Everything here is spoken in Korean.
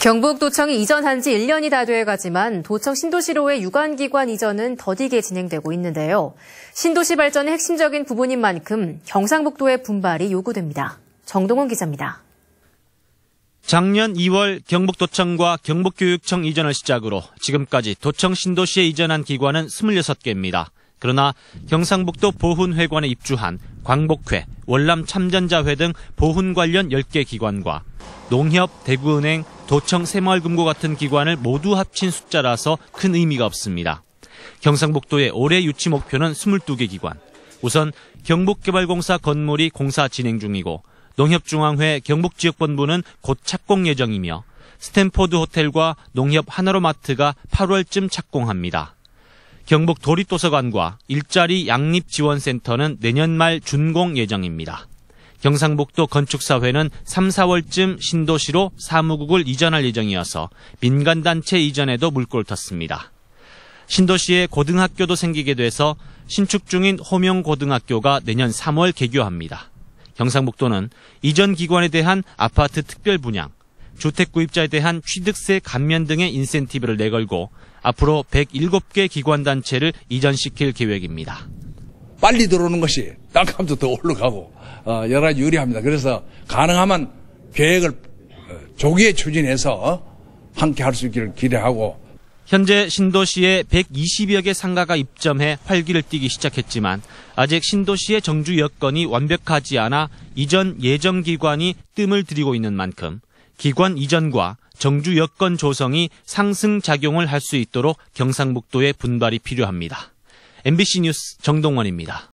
경북도청이 이전한 지 1년이 다 돼가지만 도청 신도시로의 유관기관 이전은 더디게 진행되고 있는데요. 신도시 발전의 핵심적인 부분인 만큼 경상북도의 분발이 요구됩니다. 정동훈 기자입니다. 작년 2월 경북도청과 경북교육청 이전을 시작으로 지금까지 도청 신도시에 이전한 기관은 26개입니다. 그러나 경상북도 보훈회관에 입주한 광복회, 월남 참전자회 등 보훈 관련 10개 기관과 농협, 대구은행, 도청 새마을금고 같은 기관을 모두 합친 숫자라서 큰 의미가 없습니다. 경상북도의 올해 유치 목표는 22개 기관. 우선 경북개발공사 건물이 공사 진행 중이고 농협중앙회 경북지역본부는 곧 착공 예정이며 스탠포드 호텔과 농협 하나로마트가 8월쯤 착공합니다. 경북 도립도서관과 일자리 양립지원센터는 내년 말 준공 예정입니다. 경상북도 건축사회는 3, 4월쯤 신도시로 사무국을 이전할 예정이어서 민간단체 이전에도 물꼬를 텄습니다. 신도시에 고등학교도 생기게 돼서 신축 중인 호명고등학교가 내년 3월 개교합니다. 경상북도는 이전 기관에 대한 아파트 특별 분양, 주택 구입자에 대한 취득세 감면 등의 인센티브를 내걸고 앞으로 107개 기관 단체를 이전시킬 계획입니다. 빨리 들어오는 것이 땅값도 더 올라가고 어, 여러 가지 유리합니다. 그래서 가능하면 계획을 어, 조기에 추진해서 함께 할 수 있기를 기대하고 현재 신도시에 120여 개 상가가 입점해 활기를 띠기 시작했지만 아직 신도시의 정주 여건이 완벽하지 않아 이전 예정 기관이 뜸을 들이고 있는 만큼 기관 이전과 정주 여건 조성이 상승 작용을 할 수 있도록 경상북도의 분발이 필요합니다. MBC 뉴스 정동원입니다.